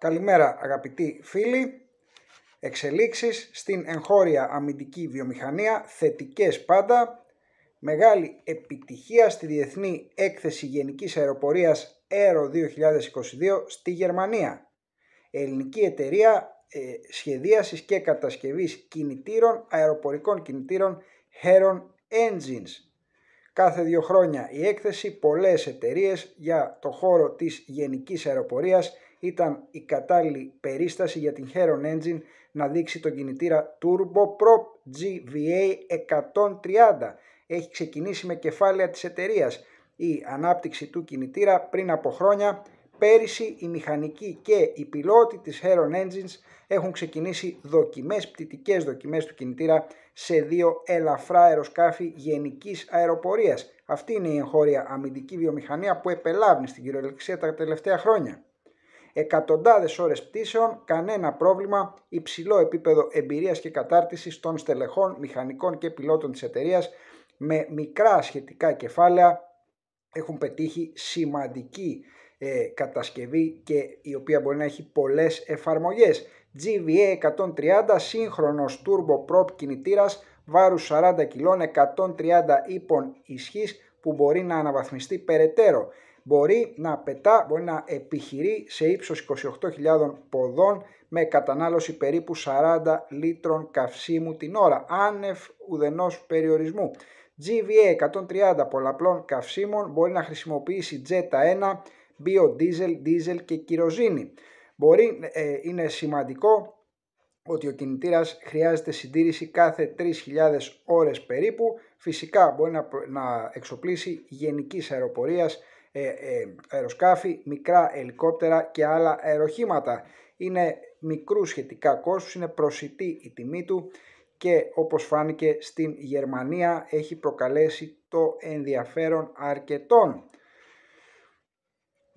Καλημέρα αγαπητοί φίλοι. Εξελίξεις στην εγχώρια αμυντική βιομηχανία, θετικές πάντα. Μεγάλη επιτυχία στη Διεθνή Έκθεση Γενικής Αεροπορίας Aero 2022 στη Γερμανία. Ελληνική εταιρεία ε, σχεδίασης και κατασκευής κινητήρων, αεροπορικών κινητήρων Heron Engines κάθε δύο χρόνια. Η έκθεση πολλές εταιρείες για το χώρο της γενικής αεροπορίας ήταν η κατάλληλη περίσταση για την Heron Engine να δείξει τον κινητήρα Turbo GVA 130. Έχει ξεκινήσει με κεφάλαια της εταιρείας η ανάπτυξη του κινητήρα πριν από χρόνια Πέρυσι οι μηχανικοί και οι πιλότοι της Heron Engines έχουν ξεκινήσει δοκιμές, πτυτικές δοκιμές του κινητήρα σε δύο ελαφρά αεροσκάφη γενικής αεροπορίας. Αυτή είναι η εγχώρια αμυντική βιομηχανία που επελάβει στην κυριολεξία τα τελευταία χρόνια. Εκατοντάδες ώρες πτήσεων, κανένα πρόβλημα, υψηλό επίπεδο εμπειρίας και κατάρτισης των στελεχών, μηχανικών και πιλότων της εταιρείας με μικρά σχετικά κεφάλαια έχουν πετύχει σημαντική ε, κατασκευή και η οποία μπορεί να έχει πολλές εφαρμογές. GVA 130 σύγχρονος turbo prop κινητήρας βάρους 40 κιλών 130 ύπων ισχύς που μπορεί να αναβαθμιστεί περαιτέρω. Μπορεί να πετά, μπορεί να επιχειρεί σε ύψος 28.000 ποδών με κατανάλωση περίπου 40 λίτρων καυσίμου την ώρα, άνευ ουδενός περιορισμού. GVA 130 πολλαπλών καυσίμων μπορεί να χρησιμοποιήσει Jetta 1 biodiesel, diesel και κυροζίνη. Μπορεί, ε, είναι σημαντικό ότι ο κινητήρας χρειάζεται συντήρηση κάθε 3.000 ώρες περίπου. Φυσικά μπορεί να, εξοπλίσει γενικής αεροπορίας ε, ε, αεροσκάφη, μικρά ελικόπτερα και άλλα αεροχήματα. Είναι μικρού σχετικά κόστος, είναι προσιτή η τιμή του και όπως φάνηκε στην Γερμανία έχει προκαλέσει το ενδιαφέρον αρκετών.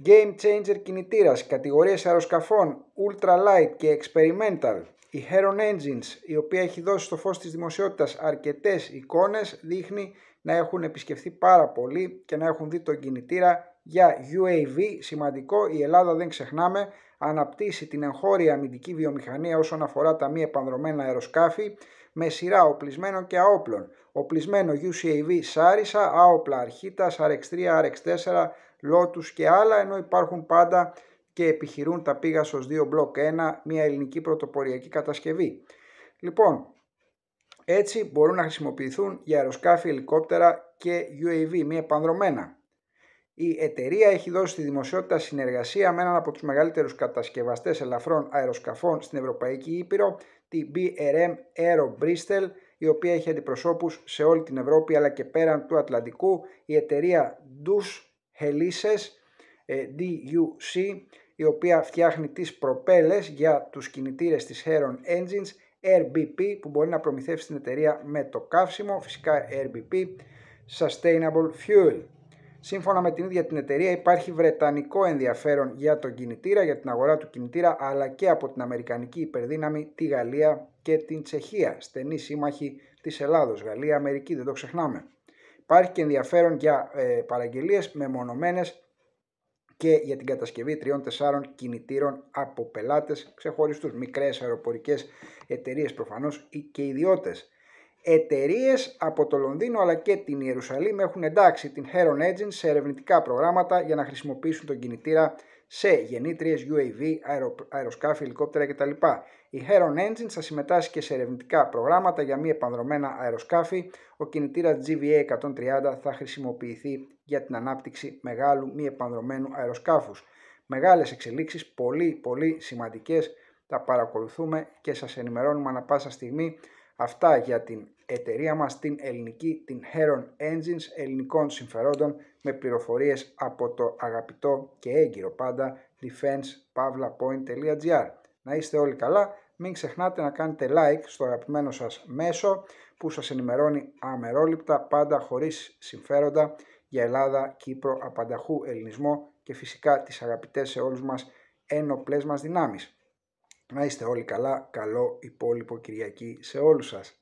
Game Changer κινητήρας, κατηγορίες αεροσκαφών, Ultra Light και Experimental. Η Heron Engines, η οποία έχει δώσει στο φως της δημοσιότητας αρκετές εικόνες, δείχνει να έχουν επισκεφθεί πάρα πολύ και να έχουν δει τον κινητήρα για UAV. Σημαντικό, η Ελλάδα δεν ξεχνάμε, αναπτύσσει την εγχώρια αμυντική βιομηχανία όσον αφορά τα μη επανδρομένα αεροσκάφη με σειρά οπλισμένων και αόπλων. Οπλισμένο UCAV Σάρισα, άοπλα Αρχίτας, RX3, RX4, Lotus και άλλα, ενώ υπάρχουν πάντα και επιχειρούν τα Pegasus 2 μπλοκ 1, μια ελληνική πρωτοποριακή κατασκευή. Λοιπόν, έτσι μπορούν να χρησιμοποιηθούν για αεροσκάφη, ελικόπτερα και UAV, μη επανδρομένα. Η εταιρεία έχει δώσει στη δημοσιότητα συνεργασία με έναν από τους μεγαλύτερους κατασκευαστές ελαφρών αεροσκαφών στην Ευρωπαϊκή Ήπειρο, την BRM Aero Bristol, η οποία έχει αντιπροσώπους σε όλη την Ευρώπη αλλά και πέραν του Ατλαντικού. Η εταιρεία DUS Helices ε, DUC η οποία φτιάχνει τις προπέλες για τους κινητήρες της Heron Engines RBP που μπορεί να προμηθεύσει την εταιρεία με το καύσιμο, φυσικά RBP Sustainable Fuel. Σύμφωνα με την ίδια την εταιρεία υπάρχει βρετανικό ενδιαφέρον για τον κινητήρα, για την αγορά του κινητήρα αλλά και από την Αμερικανική υπερδύναμη, τη Γαλλία και την Τσεχία, στενή σύμμαχη της Ελλάδος, Γαλλία, Αμερική, δεν το ξεχνάμε. Υπάρχει και ενδιαφέρον για ε, παραγγελίες μεμονωμένες και για την κατασκευη τριών τεσσάρων κινητήρων από πελάτες ξεχωριστούς, μικρές αεροπορικές εταιρείες προφανώς και ιδιώτες. Εταιρείες από το Λονδίνο αλλά και την Ιερουσαλήμ έχουν εντάξει την Heron Engine σε ερευνητικά προγράμματα για να χρησιμοποιήσουν τον κινητήρα σε γεννήτριες, UAV, αερο, αεροσκάφη, ελικόπτερα κτλ. Η Heron Engine θα συμμετάσχει και σε ερευνητικά προγράμματα για μη επανδρομένα αεροσκάφη. Ο κινητήρας GVA-130 θα χρησιμοποιηθεί για την ανάπτυξη μεγάλου μη επανδρομένου αεροσκάφους. Μεγάλες εξελίξεις, πολύ πολύ σημαντικές, τα παρακολουθούμε και σας ενημερώνουμε ανα πάσα στιγμή. Αυτά για την εταιρεία μας, την ελληνική, την Heron Engines, ελληνικών συμφερόντων με πληροφορίες από το αγαπητό και έγκυρο πάντα defense.pavlapoint.gr Να είστε όλοι καλά, μην ξεχνάτε να κάνετε like στο αγαπημένο σας μέσο που σας ενημερώνει αμερόληπτα πάντα χωρίς συμφέροντα για Ελλάδα, Κύπρο, απανταχού ελληνισμό και φυσικά τις αγαπητές σε όλους μας ένοπλες μας δυνάμεις. Να είστε όλοι καλά. Καλό υπόλοιπο Κυριακή σε όλους σας.